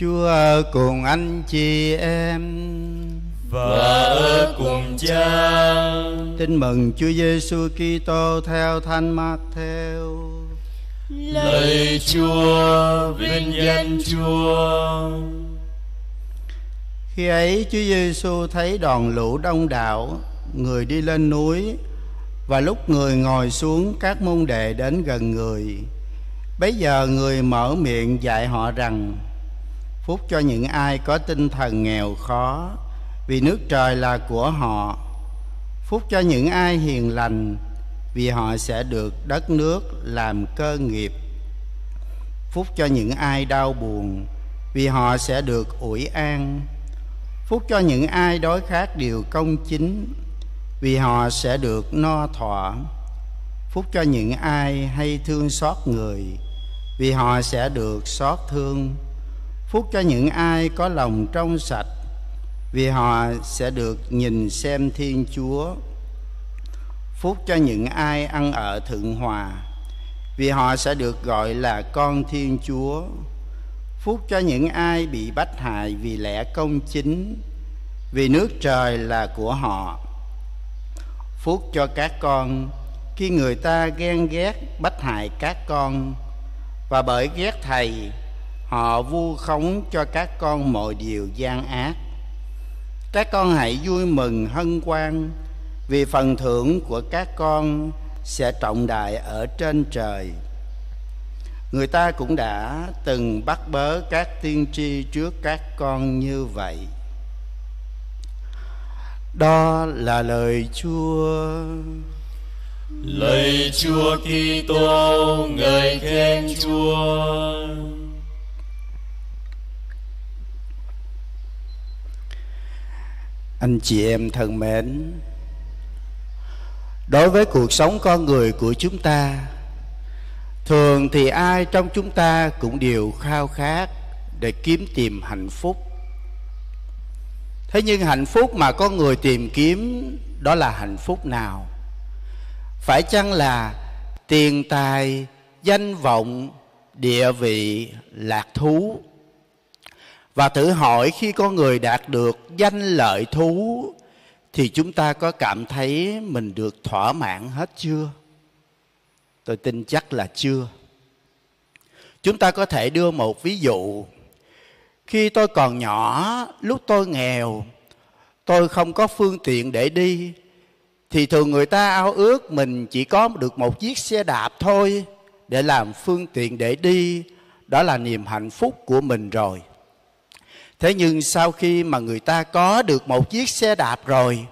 Chúa cùng anh chị em vợ cùng cha. Tin mừng Chúa Giêsu Kitô theo Thánh theo. Lời Chúa, vinh danh Chúa. Khi ấy Chúa Giêsu thấy đoàn lũ đông đảo, người đi lên núi và lúc người ngồi xuống các môn đệ đến gần người. Bấy giờ người mở miệng dạy họ rằng: phúc cho những ai có tinh thần nghèo khó vì nước trời là của họ phúc cho những ai hiền lành vì họ sẽ được đất nước làm cơ nghiệp phúc cho những ai đau buồn vì họ sẽ được ủi an phúc cho những ai đối khác điều công chính vì họ sẽ được no thỏa phúc cho những ai hay thương xót người vì họ sẽ được xót thương phúc cho những ai có lòng trong sạch vì họ sẽ được nhìn xem thiên chúa phúc cho những ai ăn ở thượng hòa vì họ sẽ được gọi là con thiên chúa phúc cho những ai bị bách hại vì lẽ công chính vì nước trời là của họ phúc cho các con khi người ta ghen ghét bách hại các con và bởi ghét thầy họ vu khống cho các con mọi điều gian ác các con hãy vui mừng hân hoan vì phần thưởng của các con sẽ trọng đại ở trên trời người ta cũng đã từng bắt bớ các tiên tri trước các con như vậy đó là lời chúa lời chúa Kitô người khen chúa anh chị em thân mến đối với cuộc sống con người của chúng ta thường thì ai trong chúng ta cũng đều khao khát để kiếm tìm hạnh phúc thế nhưng hạnh phúc mà con người tìm kiếm đó là hạnh phúc nào phải chăng là tiền tài danh vọng địa vị lạc thú và thử hỏi khi con người đạt được danh lợi thú thì chúng ta có cảm thấy mình được thỏa mãn hết chưa tôi tin chắc là chưa chúng ta có thể đưa một ví dụ khi tôi còn nhỏ lúc tôi nghèo tôi không có phương tiện để đi thì thường người ta ao ước mình chỉ có được một chiếc xe đạp thôi để làm phương tiện để đi đó là niềm hạnh phúc của mình rồi thế nhưng sau khi mà người ta có được một chiếc xe đạp rồi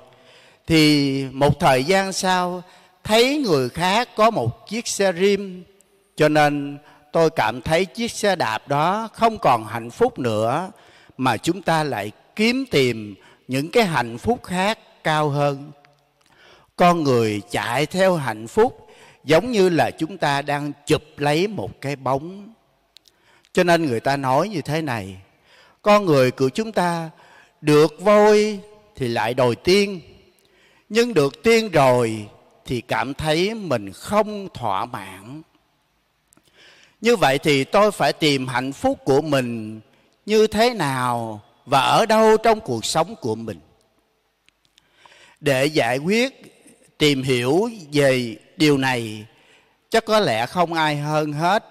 thì một thời gian sau thấy người khác có một chiếc xe rim cho nên tôi cảm thấy chiếc xe đạp đó không còn hạnh phúc nữa mà chúng ta lại kiếm tìm những cái hạnh phúc khác cao hơn con người chạy theo hạnh phúc giống như là chúng ta đang chụp lấy một cái bóng cho nên người ta nói như thế này con người của chúng ta được voi thì lại đòi tiên nhưng được tiên rồi thì cảm thấy mình không thỏa mãn như vậy thì tôi phải tìm hạnh phúc của mình như thế nào và ở đâu trong cuộc sống của mình để giải quyết tìm hiểu về điều này chắc có lẽ không ai hơn hết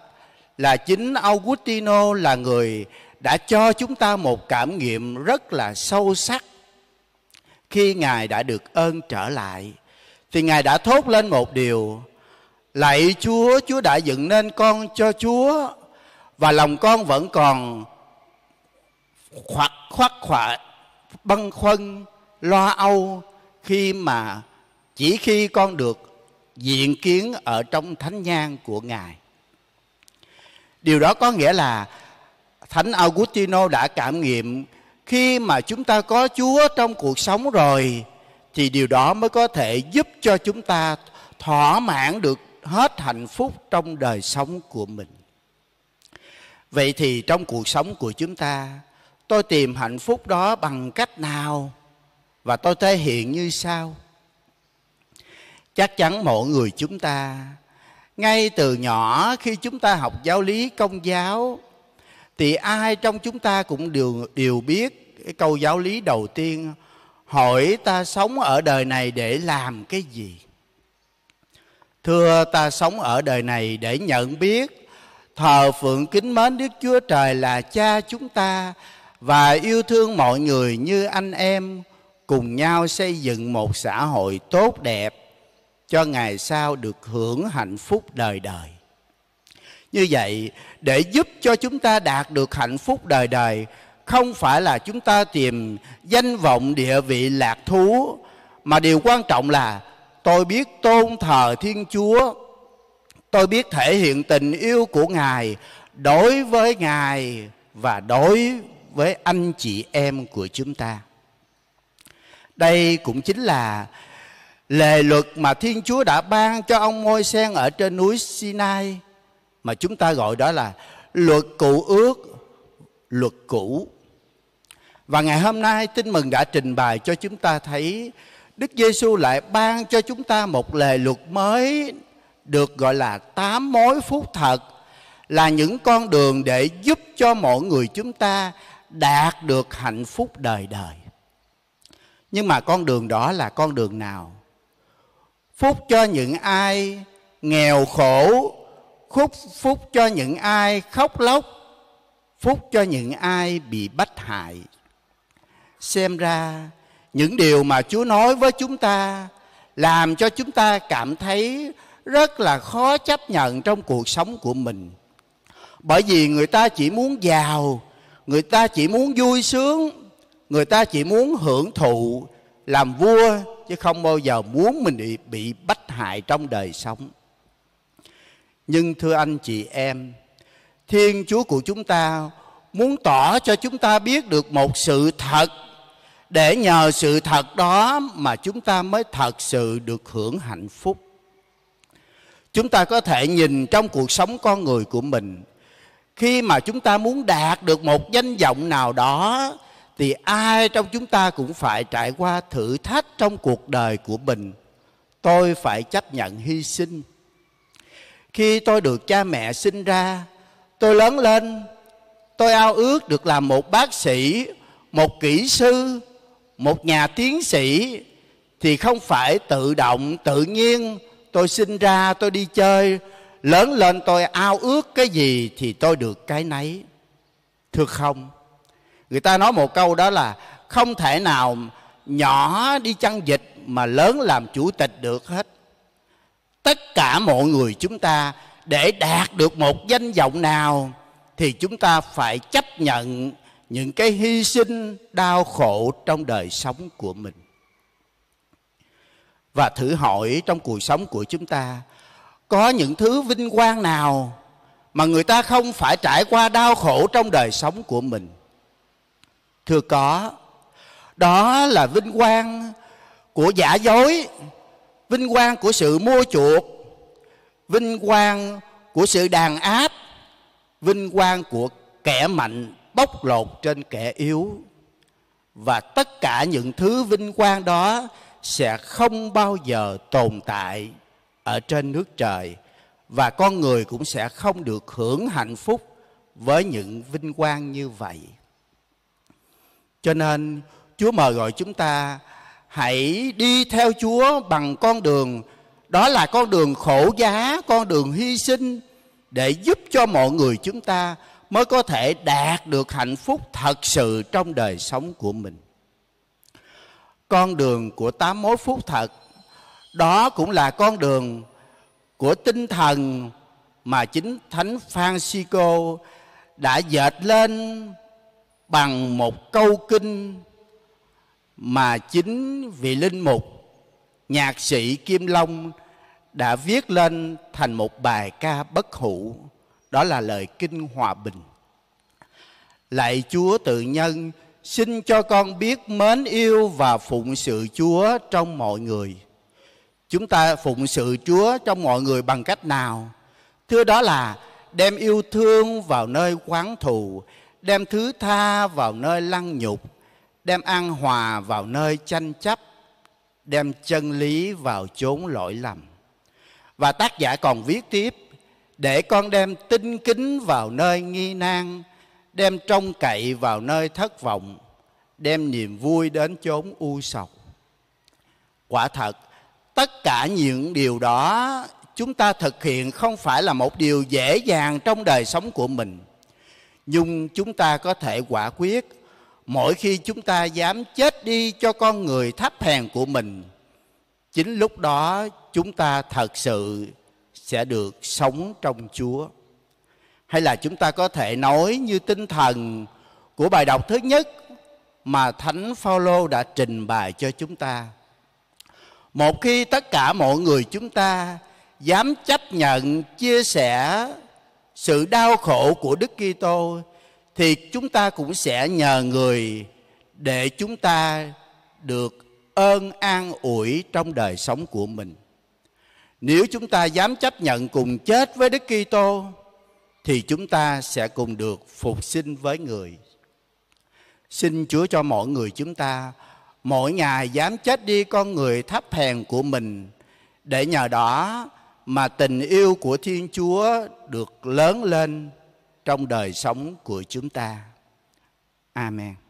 là chính Augustino là người đã cho chúng ta một cảm nghiệm rất là sâu sắc khi ngài đã được ơn trở lại thì ngài đã thốt lên một điều lạy chúa chúa đã dựng nên con cho chúa và lòng con vẫn còn khoác khoác khoả băn khoăn lo âu khi mà chỉ khi con được diện kiến ở trong thánh nhang của ngài điều đó có nghĩa là Thánh Augustino đã cảm nghiệm khi mà chúng ta có Chúa trong cuộc sống rồi thì điều đó mới có thể giúp cho chúng ta thỏa mãn được hết hạnh phúc trong đời sống của mình. Vậy thì trong cuộc sống của chúng ta, tôi tìm hạnh phúc đó bằng cách nào và tôi thể hiện như sao? Chắc chắn mọi người chúng ta ngay từ nhỏ khi chúng ta học giáo lý công giáo thì ai trong chúng ta cũng đều đều biết cái câu giáo lý đầu tiên hỏi ta sống ở đời này để làm cái gì thưa ta sống ở đời này để nhận biết thờ phượng kính mến đức chúa trời là cha chúng ta và yêu thương mọi người như anh em cùng nhau xây dựng một xã hội tốt đẹp cho ngày sau được hưởng hạnh phúc đời đời như vậy để giúp cho chúng ta đạt được hạnh phúc đời đời không phải là chúng ta tìm danh vọng địa vị lạc thú mà điều quan trọng là tôi biết tôn thờ thiên chúa tôi biết thể hiện tình yêu của ngài đối với ngài và đối với anh chị em của chúng ta đây cũng chính là lề luật mà thiên chúa đã ban cho ông môi sen ở trên núi sinai mà chúng ta gọi đó là luật cụ ước luật cũ và ngày hôm nay tin mừng đã trình bày cho chúng ta thấy Đức Giêsu lại ban cho chúng ta một lề luật mới được gọi là tám mối phúc thật là những con đường để giúp cho mọi người chúng ta đạt được hạnh phúc đời đời. Nhưng mà con đường đó là con đường nào? Phúc cho những ai nghèo khổ khúc phúc cho những ai khóc lóc phúc cho những ai bị bách hại xem ra những điều mà chúa nói với chúng ta làm cho chúng ta cảm thấy rất là khó chấp nhận trong cuộc sống của mình bởi vì người ta chỉ muốn giàu người ta chỉ muốn vui sướng người ta chỉ muốn hưởng thụ làm vua chứ không bao giờ muốn mình bị, bị bách hại trong đời sống nhưng thưa anh chị em thiên chúa của chúng ta muốn tỏ cho chúng ta biết được một sự thật để nhờ sự thật đó mà chúng ta mới thật sự được hưởng hạnh phúc chúng ta có thể nhìn trong cuộc sống con người của mình khi mà chúng ta muốn đạt được một danh vọng nào đó thì ai trong chúng ta cũng phải trải qua thử thách trong cuộc đời của mình tôi phải chấp nhận hy sinh khi tôi được cha mẹ sinh ra tôi lớn lên tôi ao ước được làm một bác sĩ một kỹ sư một nhà tiến sĩ thì không phải tự động tự nhiên tôi sinh ra tôi đi chơi lớn lên tôi ao ước cái gì thì tôi được cái nấy thưa không người ta nói một câu đó là không thể nào nhỏ đi chăn dịch mà lớn làm chủ tịch được hết tất cả mọi người chúng ta để đạt được một danh vọng nào thì chúng ta phải chấp nhận những cái hy sinh đau khổ trong đời sống của mình và thử hỏi trong cuộc sống của chúng ta có những thứ vinh quang nào mà người ta không phải trải qua đau khổ trong đời sống của mình thưa có đó là vinh quang của giả dối vinh quang của sự mua chuộc vinh quang của sự đàn áp vinh quang của kẻ mạnh bóc lột trên kẻ yếu và tất cả những thứ vinh quang đó sẽ không bao giờ tồn tại ở trên nước trời và con người cũng sẽ không được hưởng hạnh phúc với những vinh quang như vậy cho nên chúa mời gọi chúng ta hãy đi theo Chúa bằng con đường đó là con đường khổ giá, con đường hy sinh để giúp cho mọi người chúng ta mới có thể đạt được hạnh phúc thật sự trong đời sống của mình. Con đường của tám mối phúc thật đó cũng là con đường của tinh thần mà chính Thánh Francisco đã dệt lên bằng một câu kinh mà chính vị linh mục nhạc sĩ Kim Long đã viết lên thành một bài ca bất hủ đó là lời kinh hòa bình lạy chúa tự nhân xin cho con biết mến yêu và phụng sự chúa trong mọi người chúng ta phụng sự chúa trong mọi người bằng cách nào thưa đó là đem yêu thương vào nơi quán thù đem thứ tha vào nơi lăng nhục đem an hòa vào nơi tranh chấp đem chân lý vào chốn lỗi lầm và tác giả còn viết tiếp để con đem tinh kính vào nơi nghi nan đem trông cậy vào nơi thất vọng đem niềm vui đến chốn u sầu quả thật tất cả những điều đó chúng ta thực hiện không phải là một điều dễ dàng trong đời sống của mình nhưng chúng ta có thể quả quyết mỗi khi chúng ta dám chết đi cho con người thấp hèn của mình chính lúc đó chúng ta thật sự sẽ được sống trong chúa hay là chúng ta có thể nói như tinh thần của bài đọc thứ nhất mà thánh phaolô đã trình bày cho chúng ta một khi tất cả mọi người chúng ta dám chấp nhận chia sẻ sự đau khổ của đức kitô thì chúng ta cũng sẽ nhờ người để chúng ta được ơn an ủi trong đời sống của mình. Nếu chúng ta dám chấp nhận cùng chết với Đức Kitô thì chúng ta sẽ cùng được phục sinh với người. Xin Chúa cho mọi người chúng ta mỗi ngày dám chết đi con người thấp hèn của mình để nhờ đó mà tình yêu của Thiên Chúa được lớn lên trong đời sống của chúng ta. Amen.